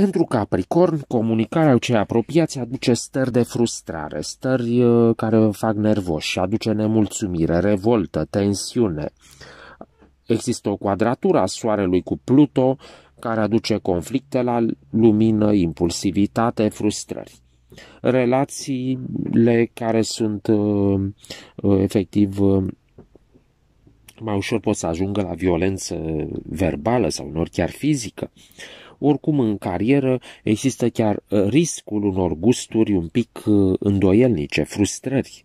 Pentru Capricorn, comunicarea cu cei apropiați aduce stări de frustrare, stări uh, care fac nervoși, aduce nemulțumire, revoltă, tensiune. Există o quadratură a Soarelui cu Pluto care aduce conflicte la lumină, impulsivitate, frustrări. Relațiile care sunt uh, uh, efectiv mai ușor pot să ajungă la violență verbală sau unor chiar fizică. Uh, oricum, în carieră există chiar uh, riscul unor gusturi un pic uh, îndoielnice, frustrări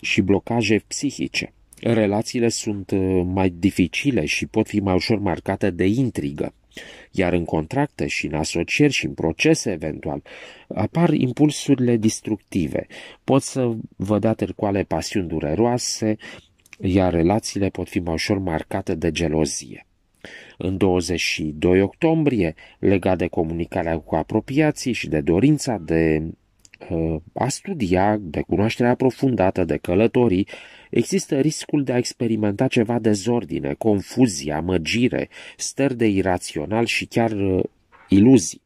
și blocaje psihice. Relațiile sunt uh, mai dificile și pot fi mai ușor marcate de intrigă iar în contracte și în asocieri și în procese eventual apar impulsurile destructive. Pot să vă dea târcoale pasiuni dureroase, iar relațiile pot fi mai ușor marcate de gelozie. În 22 octombrie, legat de comunicarea cu apropiații și de dorința de uh, a studia, de cunoașterea aprofundată, de călătorii, există riscul de a experimenta ceva dezordine, confuzie, amăgire, stări de irațional și chiar uh, iluzii.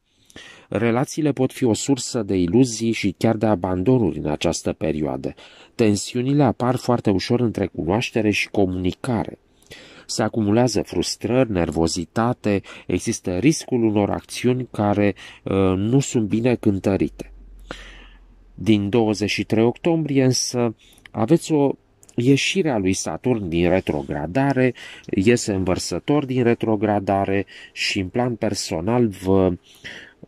Relațiile pot fi o sursă de iluzii și chiar de abandonuri în această perioadă. Tensiunile apar foarte ușor între cunoaștere și comunicare se acumulează frustrări, nervozitate, există riscul unor acțiuni care uh, nu sunt bine cântărite. Din 23 octombrie însă aveți o ieșire a lui Saturn din retrogradare, iese învărsător din retrogradare și în plan personal vă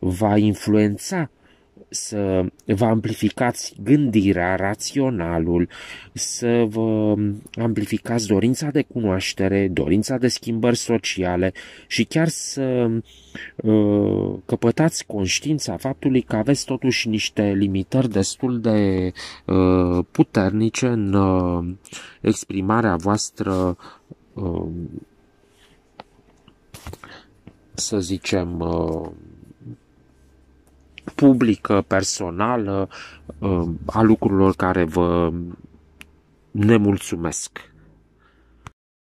va influența uh, să vă amplificați gândirea, raționalul, să vă amplificați dorința de cunoaștere, dorința de schimbări sociale și chiar să uh, căpătați conștiința faptului că aveți totuși niște limitări destul de uh, puternice în uh, exprimarea voastră să zicem publică, personală, uh, a lucrurilor care vă nemulțumesc.